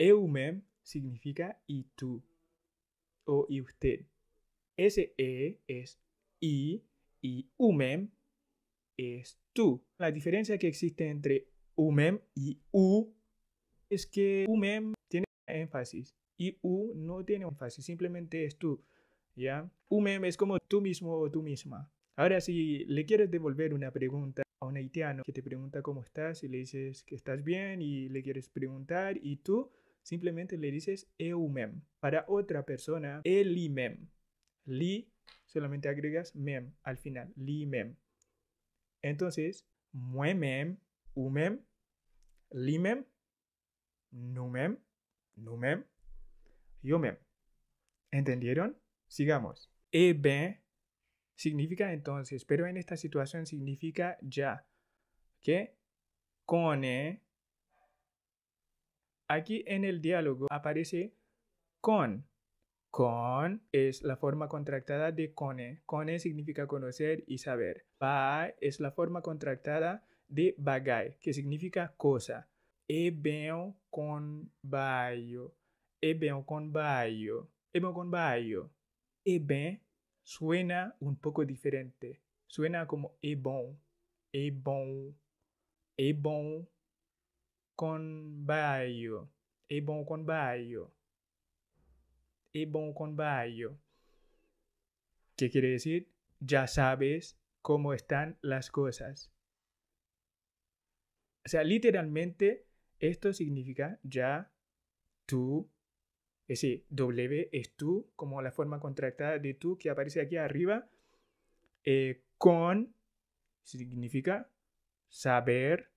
Eumem significa y tú o y usted. E es y y umem es tú. La diferencia que existe entre umem y u es que umem tiene énfasis y u no tiene énfasis, simplemente es tú. ¿Ya? Umem es como tú mismo o tú misma. Ahora, si le quieres devolver una pregunta a un haitiano que te pregunta cómo estás y le dices que estás bien y le quieres preguntar y tú, simplemente le dices eumem. Para otra persona, elimem. Li, solamente agregas mem al final, li mem. Entonces, muemem, umem, limem, numem, numem, yomem. ¿Entendieron? Sigamos. Ebe significa entonces, pero en esta situación significa ya, que con e, Aquí en el diálogo aparece con. Con es la forma contractada de cone. Cone significa conocer y saber. Ba es la forma contractada de bagay, que significa cosa. E ben con bayo. E ben con bayo. E con bayo. E suena un poco diferente. Suena como e bon. E bon. E bon con Convaio. con bom y E con convaio. ¿Qué quiere decir? Ya sabes cómo están las cosas. O sea, literalmente esto significa ya tú. Ese W es tú, como la forma contractada de tú que aparece aquí arriba. Eh, con significa saber,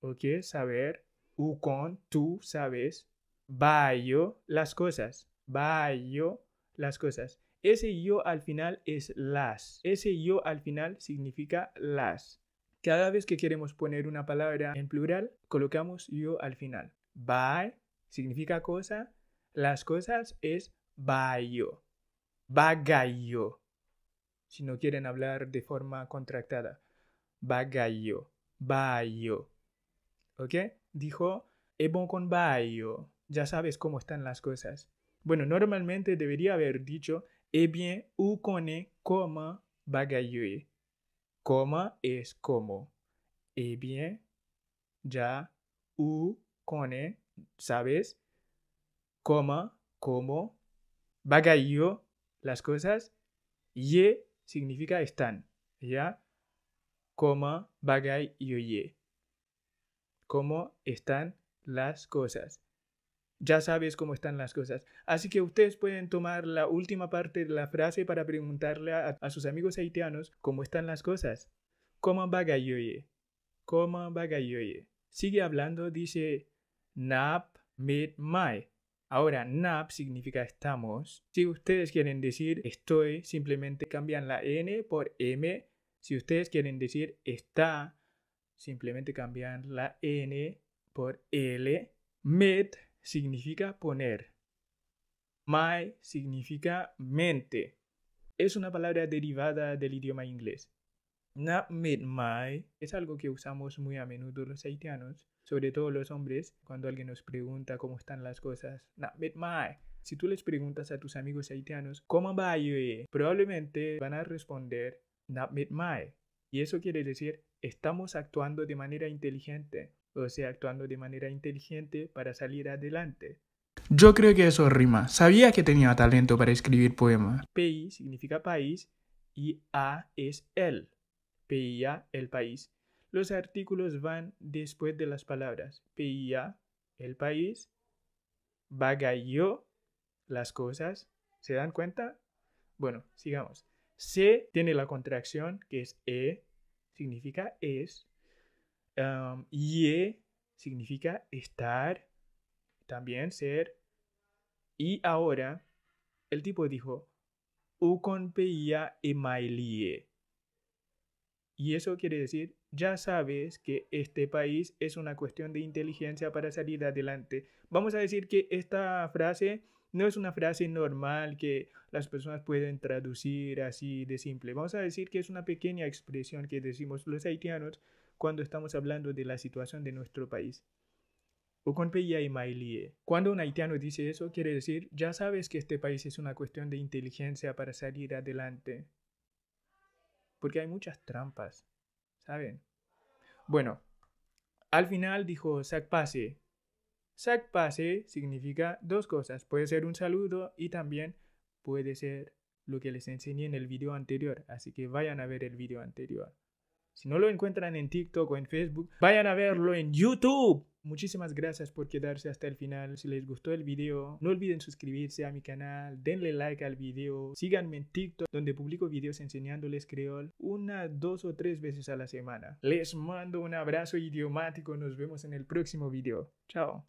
ok, saber, u con, tú sabes, bayo las cosas, bayo las cosas. Ese yo al final es las. Ese yo al final significa las. Cada vez que queremos poner una palabra en plural, colocamos yo al final. By significa cosa, las cosas es bayo, bagayo. Si no quieren hablar de forma contractada, bagayo, bayo. ¿ok? Dijo, bon con bayo. Ya sabes cómo están las cosas. Bueno, normalmente debería haber dicho, e bien, u cone coma bagayue. Coma es como. E bien, ya, u cone, ¿sabes? Coma, como. yo. las cosas. Ye significa están, ¿ya? Coma, bagay, ye cómo están las cosas. Ya sabes cómo están las cosas. Así que ustedes pueden tomar la última parte de la frase para preguntarle a, sus amigos haitianos cómo están las cosas. ¿Cómo va Gayoye? ¿Cómo va Gayoye? Sigue hablando, dice Nap Mid Mai. Ahora, nap significa estamos. Si ustedes quieren decir estoy, simplemente cambian la N por M. Si ustedes quieren decir está, Simplemente cambian la N por L. Met significa poner. My significa mente. Es una palabra derivada del idioma inglés. Not MET my es algo que usamos muy a menudo los haitianos, sobre todo los hombres, cuando alguien nos pregunta cómo están las cosas. Not MET my. Si tú les preguntas a tus amigos haitianos, ¿cómo va yo? Probablemente van a responder, not MET my. Y eso quiere decir, estamos actuando de manera inteligente, o sea, actuando de manera inteligente para salir adelante. Yo creo que eso rima. Sabía que tenía talento para escribir poemas. PI significa país y A es el. PIA, el país. Los artículos van después de las palabras. PIA, el país. yo las cosas. ¿Se dan cuenta? Bueno, sigamos. C tiene la contracción que es E significa es. y significa estar, también ser. Y ahora, el tipo dijo, Y eso quiere decir, ya sabes que este país es una cuestión de inteligencia para salir adelante. Vamos a decir que esta frase no es una frase normal que las personas pueden traducir así de simple. Vamos a decir que es una pequeña expresión que decimos los haitianos cuando estamos hablando de la situación de nuestro país. Cuando un haitiano dice eso, quiere decir, ya sabes que este país es una cuestión de inteligencia para salir adelante. Porque hay muchas trampas, ¿saben? Bueno, al final dijo sac pase significa dos cosas, puede ser un saludo y también puede ser lo que les enseñé en el video anterior, así que vayan a ver el video anterior. Si no lo encuentran en TikTok o en Facebook, vayan a verlo en YouTube. Muchísimas gracias por quedarse hasta el final. Si les gustó el video, no olviden suscribirse a mi canal, denle like al video, síganme en TikTok donde publico videos enseñándoles creol una, dos o tres veces a la semana. Les mando un abrazo idiomático, nos vemos en el próximo video. Chao.